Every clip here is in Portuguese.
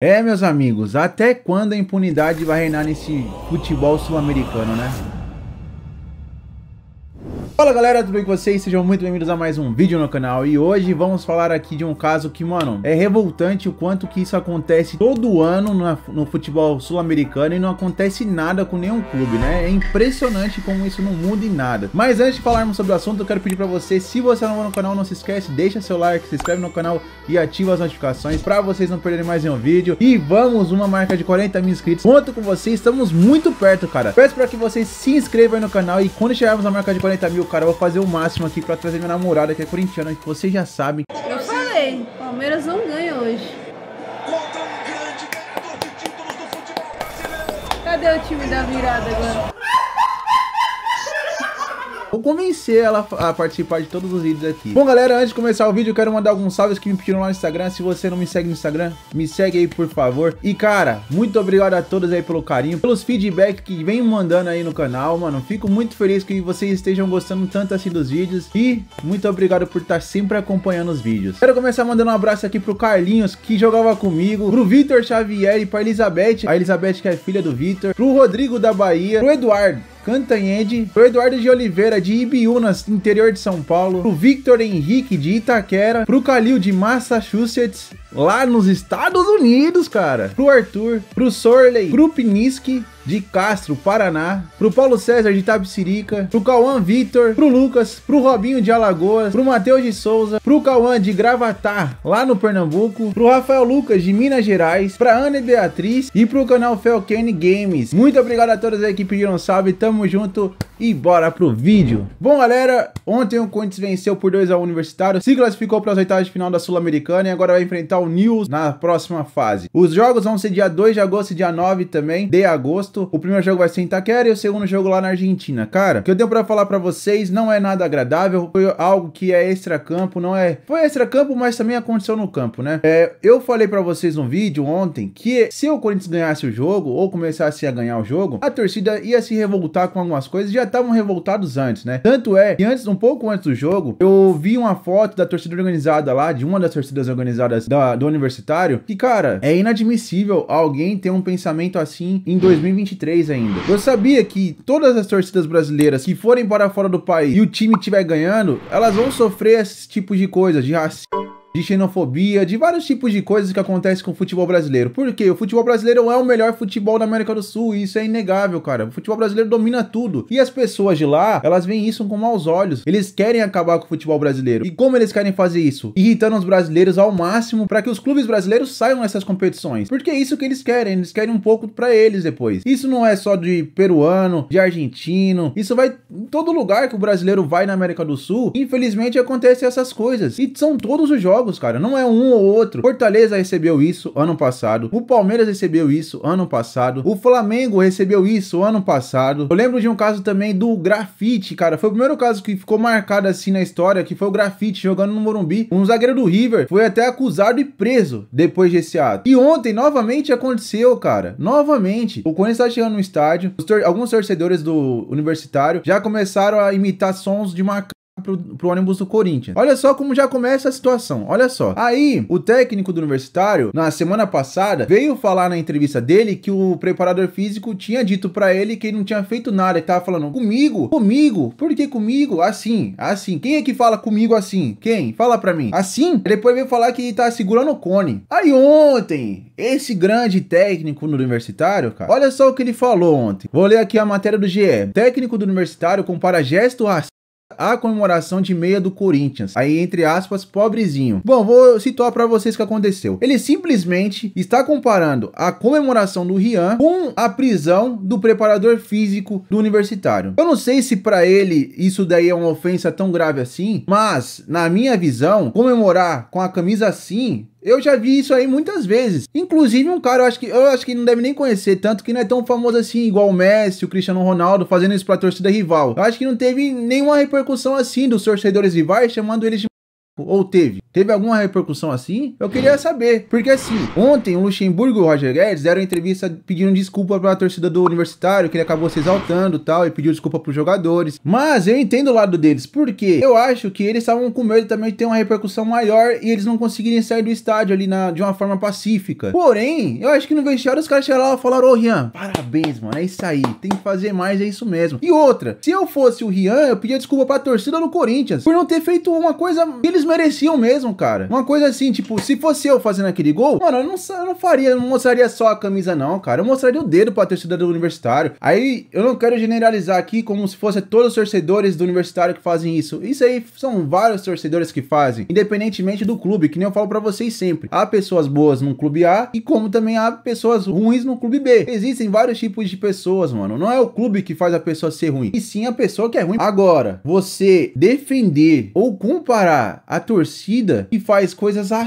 É, meus amigos, até quando a impunidade vai reinar nesse futebol sul-americano, né? Fala galera, tudo bem com vocês? Sejam muito bem-vindos a mais um vídeo no canal e hoje vamos falar aqui de um caso que, mano, é revoltante o quanto que isso acontece todo ano no futebol sul-americano e não acontece nada com nenhum clube, né? É impressionante como isso não muda em nada. Mas antes de falarmos sobre o assunto, eu quero pedir pra você, se você é novo no canal, não se esquece, deixa seu like, se inscreve no canal e ativa as notificações pra vocês não perderem mais nenhum vídeo. E vamos, uma marca de 40 mil inscritos. Conto com vocês, estamos muito perto, cara. Peço pra que vocês se inscrevam aí no canal e quando chegarmos à marca de 40 mil, cara, eu vou fazer o máximo aqui pra trazer minha namorada, que é corintiana, que vocês já sabem. Eu falei, Palmeiras não ganha hoje. Cadê o time da virada agora? Vou convencer ela a participar de todos os vídeos aqui. Bom, galera, antes de começar o vídeo, eu quero mandar alguns salves que me pediram lá no Instagram. Se você não me segue no Instagram, me segue aí, por favor. E, cara, muito obrigado a todos aí pelo carinho, pelos feedbacks que vem mandando aí no canal, mano. Fico muito feliz que vocês estejam gostando tanto assim dos vídeos. E muito obrigado por estar sempre acompanhando os vídeos. Quero começar mandando um abraço aqui pro Carlinhos, que jogava comigo, pro Vitor Xavier e pra Elizabeth, a Elizabeth que é filha do Vitor, pro Rodrigo da Bahia, pro Eduardo, Cantanhede, pro Eduardo de Oliveira de Ibiúnas, interior de São Paulo, pro Victor Henrique de Itaquera, pro Calil de Massachusetts, lá nos Estados Unidos, cara, pro Arthur, pro Sorley, pro Piniski, de Castro, Paraná, pro Paulo César de Tabsirica, pro Cauã Vitor, pro Lucas, pro Robinho de Alagoas, pro Matheus de Souza, pro Cauã de Gravatar, lá no Pernambuco, pro Rafael Lucas de Minas Gerais, pra Ana e Beatriz e pro canal Felkane Games. Muito obrigado a todas aí que pediram um salve, tamo junto e bora pro vídeo. Bom, galera, ontem o Corinthians venceu por 2 a 1 Universitário, se classificou para as oitavas de final da Sul-Americana e agora vai enfrentar o News na próxima fase. Os jogos vão ser dia 2 de agosto e dia 9 também de agosto agosto. O primeiro jogo vai ser em Itaquera e o segundo jogo lá na Argentina. Cara, o que eu tenho para falar para vocês não é nada agradável, foi algo que é extra-campo, não é... Foi extra-campo, mas também aconteceu no campo, né? É, eu falei para vocês um vídeo ontem que se o Corinthians ganhasse o jogo ou começasse a ganhar o jogo, a torcida ia se revoltar com algumas coisas, já estavam revoltados antes, né? Tanto é que antes, um pouco antes do jogo, eu vi uma foto da torcida organizada lá, de uma das torcidas organizadas da, do universitário, que, cara, é inadmissível alguém ter um pensamento assim em 2020 2023 ainda. Eu sabia que todas as torcidas brasileiras que forem para fora do país e o time estiver ganhando, elas vão sofrer esses tipos de coisas, de racismo de xenofobia, de vários tipos de coisas que acontecem com o futebol brasileiro. Porque o futebol brasileiro é o melhor futebol da América do Sul, e isso é inegável, cara. O futebol brasileiro domina tudo. E as pessoas de lá, elas veem isso com maus olhos. Eles querem acabar com o futebol brasileiro. E como eles querem fazer isso? Irritando os brasileiros ao máximo para que os clubes brasileiros saiam dessas competições. Porque é isso que eles querem, eles querem um pouco para eles depois. Isso não é só de peruano, de argentino, isso vai em todo lugar que o brasileiro vai na América do Sul. Infelizmente acontecem essas coisas. E são todos os jogos jogos, cara. Não é um ou outro. Fortaleza recebeu isso ano passado. O Palmeiras recebeu isso ano passado. O Flamengo recebeu isso ano passado. Eu lembro de um caso também do grafite, cara. Foi o primeiro caso que ficou marcado assim na história, que foi o grafite jogando no Morumbi. Um zagueiro do River foi até acusado e preso depois desse ato. E ontem, novamente, aconteceu, cara. Novamente. O Corinthians tá chegando no estádio. Tor alguns torcedores do Universitário já começaram a imitar sons de macaco Pro, pro, ônibus do Corinthians. Olha só como já começa a situação. Olha só. Aí, o técnico do Universitário, na semana passada, veio falar na entrevista dele que o preparador físico tinha dito para ele que ele não tinha feito nada. Ele tava falando comigo? Comigo? Por que comigo? Assim, assim. Quem é que fala comigo assim? Quem? Fala pra mim. Assim? Depois veio falar que ele tá segurando o cone. Aí ontem, esse grande técnico do Universitário, cara, olha só o que ele falou ontem. Vou ler aqui a matéria do GE. Técnico do Universitário compara gesto racista a comemoração de meia do Corinthians. Aí, entre aspas, pobrezinho. Bom, vou citar para vocês o que aconteceu. Ele simplesmente está comparando a comemoração do Rian com a prisão do preparador físico do universitário. Eu não sei se para ele isso daí é uma ofensa tão grave assim, mas na minha visão, comemorar com a camisa assim eu já vi isso aí muitas vezes. Inclusive, um cara, eu acho que eu acho que não deve nem conhecer, tanto que não é tão famoso assim, igual o Messi, o Cristiano Ronaldo, fazendo isso pra torcida rival. Eu acho que não teve nenhuma repercussão assim dos torcedores rivais chamando eles de Tipo, ou teve? Teve alguma repercussão assim? Eu queria saber. Porque assim, ontem o Luxemburgo e o Roger Guedes deram entrevista pedindo desculpa pra torcida do Universitário, que ele acabou se exaltando tal, e pediu desculpa pros jogadores. Mas eu entendo o lado deles, porque eu acho que eles estavam com medo também de ter uma repercussão maior e eles não conseguirem sair do estádio ali na, de uma forma pacífica. Porém, eu acho que no vestiário os caras chegaram lá e falaram, ô oh, Rian, parabéns, mano, é isso aí, tem que fazer mais, é isso mesmo. E outra, se eu fosse o Rian, eu pedia desculpa pra torcida do Corinthians por não ter feito uma coisa que eles mereciam mesmo, cara. Uma coisa assim, tipo, se fosse eu fazendo aquele gol, mano, eu não, eu não faria, eu não mostraria só a camisa, não, cara. Eu mostraria o dedo pra torcida do universitário. Aí eu não quero generalizar aqui como se fosse todos os torcedores do universitário que fazem isso. Isso aí são vários torcedores que fazem, independentemente do clube, que nem eu falo para vocês sempre. Há pessoas boas no clube A e como também há pessoas ruins no clube B. Existem vários tipos de pessoas, mano. Não é o clube que faz a pessoa ser ruim, e sim a pessoa que é ruim. Agora, você defender ou comparar a a torcida que faz coisas assim,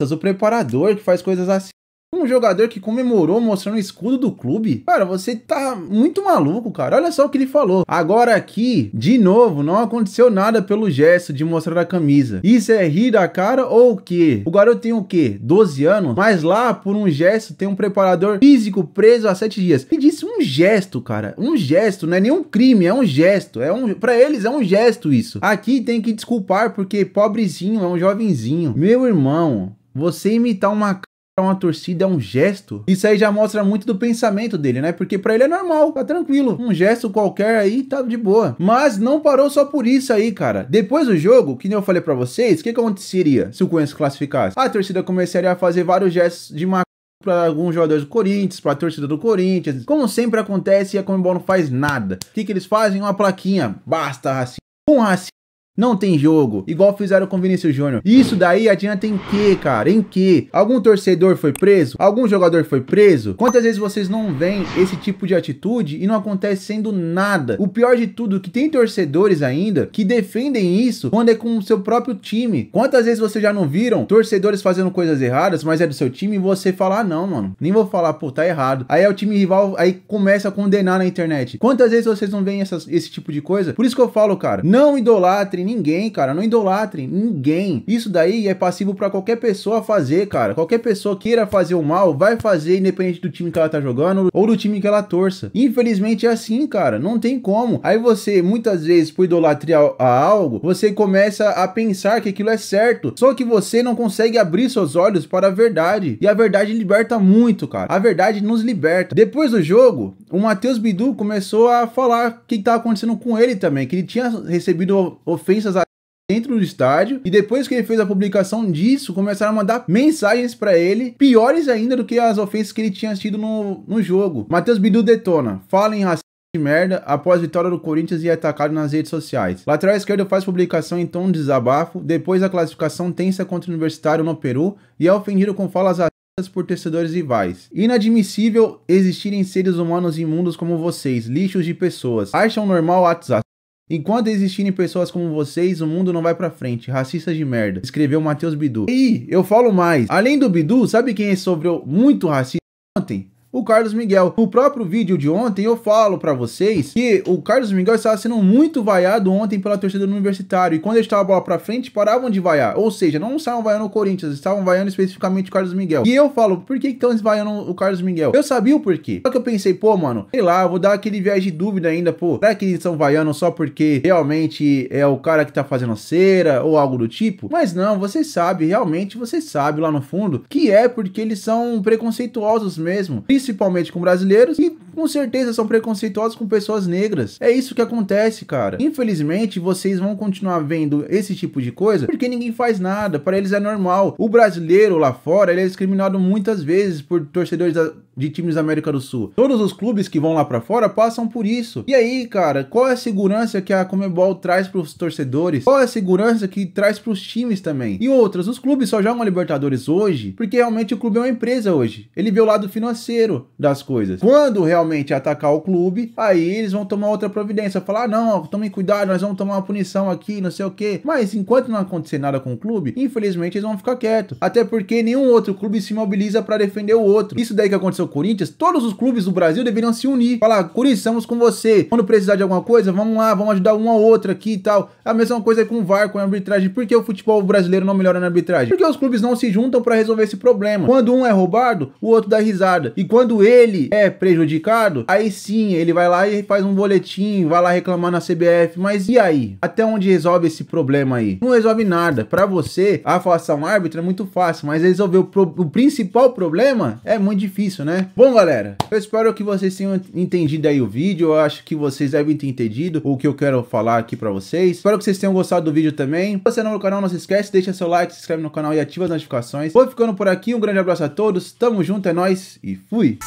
o preparador que faz coisas assim. Um jogador que comemorou mostrando o escudo do clube. Cara, você tá muito maluco, cara. Olha só o que ele falou. Agora aqui, de novo, não aconteceu nada pelo gesto de mostrar a camisa. Isso é rir da cara ou o quê? O garoto tem o quê? 12 anos? Mas lá, por um gesto, tem um preparador físico preso há 7 dias. Ele disse um gesto, cara. Um gesto, não é nenhum crime, é um gesto. É um... Pra eles é um gesto isso. Aqui tem que desculpar porque pobrezinho, é um jovenzinho. Meu irmão, você imitar uma para uma torcida é um gesto. Isso aí já mostra muito do pensamento dele, né? Porque para ele é normal, tá tranquilo. Um gesto qualquer aí tá de boa. Mas não parou só por isso aí, cara. Depois do jogo, que nem eu falei para vocês, o que, aconteceria se o Corinthians classificasse? A torcida começaria a fazer vários gestos de maconha para alguns jogadores do Corinthians, para a torcida do Corinthians. Como sempre acontece, a Comembol não faz nada. O que, que eles fazem? Uma plaquinha. Basta racismo. Um racismo não tem jogo, igual fizeram com o Vinícius Júnior. Isso daí adianta em que, cara? Em que? Algum torcedor foi preso? Algum jogador foi preso? Quantas vezes vocês não veem esse tipo de atitude e não acontece sendo nada? O pior de tudo, que tem torcedores ainda que defendem isso quando é com o seu próprio time. Quantas vezes vocês já não viram torcedores fazendo coisas erradas, mas é do seu time e você falar, ah, não, mano, nem vou falar, pô, tá errado. Aí é o time rival, aí começa a condenar na internet. Quantas vezes vocês não veem essas, esse tipo de coisa? Por isso que eu falo, cara, não idolatrem ninguém, cara. Não idolatrem ninguém. Isso daí é passivo para qualquer pessoa fazer, cara. Qualquer pessoa queira fazer o mal, vai fazer, independente do time que ela tá jogando ou do time que ela torça. Infelizmente é assim, cara. Não tem como. Aí você, muitas vezes, por idolatria a algo, você começa a pensar que aquilo é certo. Só que você não consegue abrir seus olhos para a verdade. E a verdade liberta muito, cara. A verdade nos liberta. Depois do jogo, o Matheus Bidu começou a falar o que tá acontecendo com ele também. Que ele tinha recebido ofensa imprensa dentro do estádio e depois que ele fez a publicação disso, começaram a mandar mensagens para ele, piores ainda do que as ofensas que ele tinha tido no, no jogo. Matheus Bidu detona, fala em racismo de merda após vitória do Corinthians e é atacado nas redes sociais. Lateral esquerdo faz publicação em tom de desabafo, depois da classificação tensa contra o Universitário no Peru e é ofendido com falas por torcedores rivais. Inadmissível existirem seres humanos imundos como vocês, lixos de pessoas. Acham normal atos Enquanto existirem pessoas como vocês, o mundo não vai pra frente. Racistas de merda. Escreveu Matheus Bidu. E eu falo mais. Além do Bidu, sabe quem é sofreu muito racismo? o Carlos Miguel. No próprio vídeo de ontem eu falo para vocês que o Carlos Miguel estava sendo muito vaiado ontem pela torcida do Universitário e quando ele estava a bola para frente paravam de vaiar, ou seja, não estavam vaiando o Corinthians, estavam vaiando especificamente o Carlos Miguel. E eu falo, por que estão vaiando o Carlos Miguel? Eu sabia o porquê. Só que eu pensei, pô, mano, sei lá, vou dar aquele viés de dúvida ainda, pô, será que eles estão vaiando só porque realmente é o cara que tá fazendo cera ou algo do tipo? Mas não, você sabe, realmente você sabe lá no fundo que é porque eles são preconceituosos mesmo. Isso principalmente com brasileiros, e com certeza são preconceituosos com pessoas negras. É isso que acontece, cara. Infelizmente, vocês vão continuar vendo esse tipo de coisa porque ninguém faz nada, para eles é normal. O brasileiro lá fora, ele é discriminado muitas vezes por torcedores da, de times da América do Sul. Todos os clubes que vão lá para fora passam por isso. E aí, cara, qual é a segurança que a Comebol traz para os torcedores? Qual é a segurança que traz para os times também? E outras, os clubes só jogam Libertadores hoje porque realmente o clube é uma empresa hoje. Ele vê o lado financeiro, dentro das coisas. Quando realmente atacar o clube, aí eles vão tomar outra providência, falar: ah, não, tomem cuidado, nós vamos tomar uma punição aqui, não sei o quê. Mas enquanto não acontecer nada com o clube, infelizmente eles vão ficar quietos. Até porque nenhum outro clube se mobiliza para defender o outro. Isso daí que aconteceu com o Corinthians, todos os clubes do Brasil deveriam se unir. Falar: Corinthians, estamos com você. Quando precisar de alguma coisa, vamos lá, vamos ajudar um ao outro aqui e tal. A mesma coisa com o VAR, com a arbitragem. Por que o futebol brasileiro não melhora na arbitragem? Porque os clubes não se juntam para resolver esse problema. Quando um é roubado, o outro dá risada. E quando quando ele é prejudicado, aí sim ele vai lá e faz um boletim, vai lá reclamar na CBF. Mas e aí? Até onde resolve esse problema aí? Não resolve nada. Para você, afastar um árbitro é muito fácil, mas resolver o, pro... o principal problema é muito difícil, né? Bom, galera, eu espero que vocês tenham entendido aí o vídeo. Eu acho que vocês devem ter entendido o que eu quero falar aqui para vocês. Espero que vocês tenham gostado do vídeo também. Se você é novo no canal, não se esquece, deixa seu like, se inscreve no canal e ativa as notificações. Vou ficando por aqui, um grande abraço a todos, tamo junto, é nóis e fui! Fui!